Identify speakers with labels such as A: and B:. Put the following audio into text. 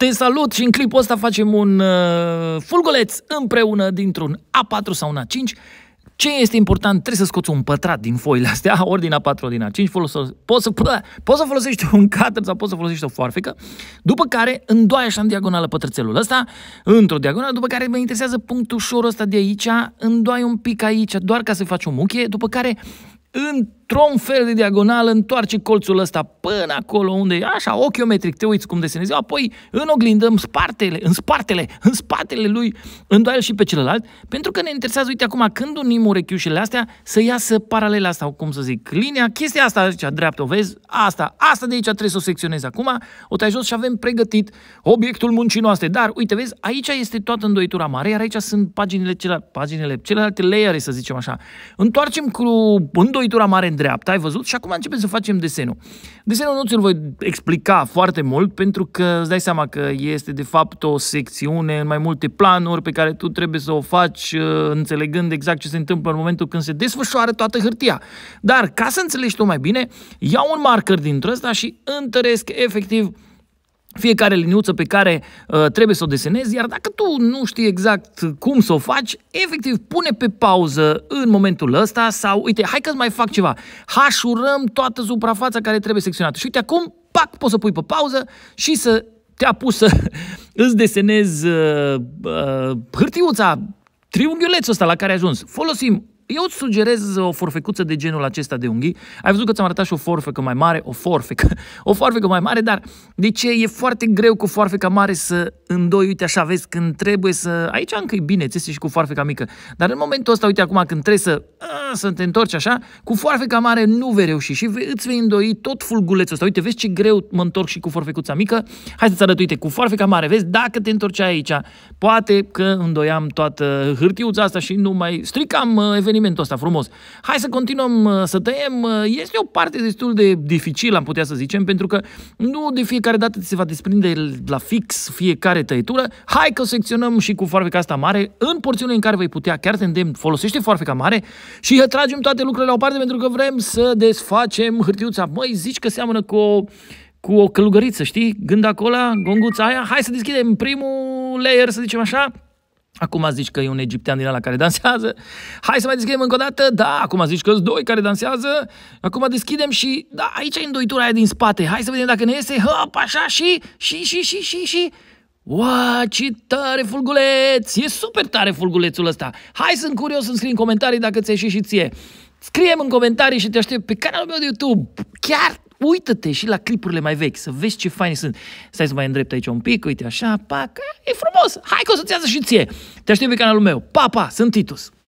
A: Te salut și în clipul ăsta facem un uh, fulgoleț împreună dintr-un A4 sau un A5. Ce este important? Trebuie să scoți un pătrat din foile astea, ori din A4, ori din A5. poți, să, poți să folosești un cutter, sau poți să folosești o foarfecă, după care îndoai așa în diagonală pătrățelul ăsta, într-o diagonală, după care mă interesează punctul ușor ăsta de aici, îndoai un pic aici, doar ca să faci o muchie, după care în într-un fel de diagonală întoarce colțul ăsta până acolo unde e, așa, ochiometric, te uiți cum desenezi apoi în oglindă, în spatele, în spatele, în spatele lui, îndoaiel și pe celălalt, pentru că ne interesează, uite acum, când unim urechiușele astea, să iasă paralela asta, cum să zic, linia, chestia asta aici, dreaptă, o vezi, asta, asta de aici trebuie să o secționezi acum, o tai jos și avem pregătit obiectul muncii noastre, dar uite, vezi, aici este toată îndoitura mare, iar aici sunt paginile, celelalte, paginile, celelalte layere, să zicem așa. Întoarcem cu îndoitura mare în dreapta, ai văzut? Și acum începem să facem desenul. Desenul nu ți-l voi explica foarte mult, pentru că îți dai seama că este de fapt o secțiune în mai multe planuri pe care tu trebuie să o faci uh, înțelegând exact ce se întâmplă în momentul când se desfășoară toată hârtia. Dar ca să înțelegi tu mai bine, iau un marker dintr-o ăsta și întăresc efectiv fiecare liniuță pe care uh, trebuie să o desenezi, iar dacă tu nu știi exact cum să o faci, efectiv pune pe pauză în momentul ăsta sau uite, hai că mai fac ceva. Hașurăm toată suprafața care trebuie secționată. Și uite acum, pac, poți să pui pe pauză și să te-a pus să îți desenezi uh, uh, hârtiuța, triunghiulețul ăsta la care ai ajuns. Folosim eu îți sugerez o forfecuță de genul acesta de unghii. Ai văzut că ți-am arătat și o forfecă mai mare, o forfecă, o forfecă mai mare, dar de ce e foarte greu cu forfeca mare să îndoi, uite așa, vezi, când trebuie să... Aici încă e bine, ți și cu forfeca mică, dar în momentul ăsta, uite acum, când trebuie să, să te întorci așa, cu forfeca mare nu vei reuși și îți vei îndoi tot fulgulețul ăsta. Uite, vezi ce greu mă întorc și cu forfecuța mică. Hai să-ți arăt, uite, cu forfeca mare, vezi, dacă te întorci aici, poate că îndoiam toată hârtiuța asta și nu mai stricam uh, evenimentul evenimentul ăsta frumos. Hai să continuăm uh, să tăiem. Uh, este o parte destul de dificilă, am putea să zicem, pentru că nu de fiecare dată se va desprinde la fix fiecare tăietură. Hai că o secționăm și cu foarfeca asta mare, în porțiune în care vei putea, chiar te îndemn, folosește foarfeca mare și tragem toate lucrurile la o parte pentru că vrem să desfacem hârtiuța. Măi, zici că seamănă cu o cu o călugăriță, știi? Gând acolo, gonguța aia, hai să deschidem primul layer, să zicem așa, Acum zici că e un egiptean din la care dansează. Hai să mai deschidem încă o dată. Da, acum zici că sunt doi care dansează. Acum deschidem și, da, aici e îndoitura aia din spate. Hai să vedem dacă ne iese. Hop, așa și, și, și, și, și, și. Wow, ce tare fulguleț! E super tare fulgulețul ăsta! Hai, sunt curios să-mi scrii în comentarii dacă ți-a ieșit și ție. Scriem în comentarii și te aștept pe canalul meu de YouTube. Chiar uită-te și la clipurile mai vechi, să vezi ce faine sunt. Stai să mai îndrept aici un pic, uite așa, pac, e frumos, hai că o să-ți și ție. Te aștept pe canalul meu. Pa, pa, sunt Titus.